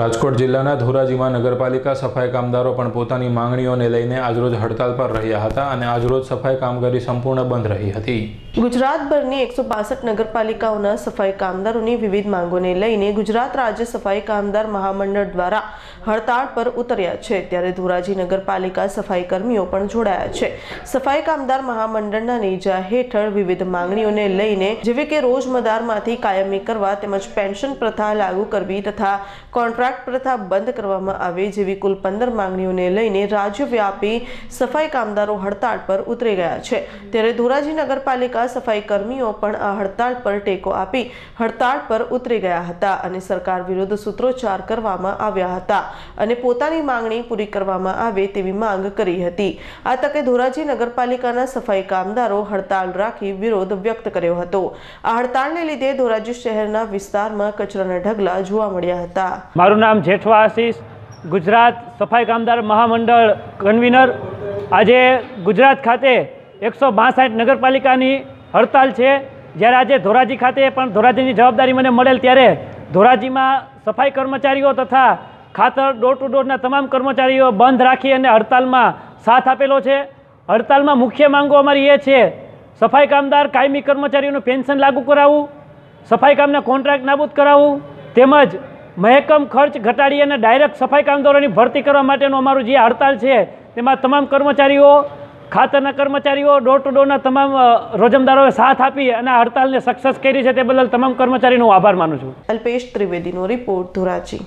રાજકોટ જિલ્લાના ધોરાજીમાં નગરપાલિકા સફાઈ કામદારો પણ પોતાની માંગણીઓને લઈને આજરોજ હડતાલ પર રહ્યા હતા અને આજરોજ સફાઈ કામગીરી સંપૂર્ણ બંધ રહી હતી ગુજરાતભરની એકસો બાસઠ નગરપાલિકાઓના સફાઈ કામદારોની વિવિધ માંગોને લઈને ગુજરાત રાજ્ય સફાઈ કામદાર મહામંડળ દ્વારા હડતાળ પર ઉતર્યા છે ત્યારે ધોરાજી નગરપાલિકા સફાઈ કર્મીઓ પણ જોડાયા છે સફાઈ કામદાર મહામંડળના નેજા હેઠળ વિવિધ માંગણીઓને લઈને જેવી કે રોજમદારમાંથી કાયમી કરવા તેમજ પેન્શન પ્રથા લાગુ કરવી તથા કોન્ટ્રાક્ટ કોન્ટ્રાક્ટ પ્રથા બંધ કરવામાં આવે જેવી કુલ પંદર માંગણીઓને લઈને રાજ્યવ્યાપી સફાઈ કામદારો હડતાળ પર ઉતરી ગયા છે ત્યારે ધોરાજી નગરપાલિકા સફાઈ કર્મીઓ પણ આ હડતાળ પર ટેકો આપી હડતાળ પર ઉતરી ગયા હતા અને સરકાર વિરુદ્ધ સૂત્રોચ્ચાર કરવામાં આવ્યા હતા અને પોતાની માંગણી પૂરી કરવામાં આવે તેવી માંગ કરી હતી આ તકે ધોરાજી નગરપાલિકાના સફાઈ કામદારો હડતાળ રાખી વિરોધ વ્યક્ત કર્યો હતો આ હડતાળને લીધે ધોરાજી શહેરના વિસ્તારમાં કચરાના ઢગલા જોવા મળ્યા હતા મારું નામ જેઠવા આશીષ ગુજરાત સફાઈ કામદાર મહામંડળ કન્વીનર આજે ગુજરાત ખાતે એકસો બાસઠ નગરપાલિકાની હડતાલ છે જ્યારે આજે ધોરાજી ખાતે પણ ધોરાજીની જવાબદારી મને મળેલ ત્યારે ધોરાજીમાં સફાઈ કર્મચારીઓ તથા ખાતર ડોર ટુ ડોરના તમામ કર્મચારીઓ બંધ રાખી અને હડતાલમાં સાથ આપેલો છે હડતાલમાં મુખ્ય માંગો અમારી એ છે સફાઈ કામદાર કાયમી કર્મચારીઓનું પેન્શન લાગુ કરાવવું સફાઈ કામના કોન્ટ્રાક્ટ નાબૂદ કરાવવું તેમજ મહેકમ ખર્ચ ઘટાડી અને ડાયરેક્ટ સફાઈ કામદારોની ભરતી કરવા માટેનું અમારું જે હડતાલ છે તેમાં તમામ કર્મચારીઓ ખાતરના કર્મચારીઓ ડોર ટુ ડોરના તમામ રોજમદારોએ સાથ આપી અને હડતાલને સક્સેસ કરી છે તે બદલ તમામ કર્મચારીનો આભાર માનું છું અલ્પેશ ત્રિવેદીનો રિપોર્ટ ધોરાજી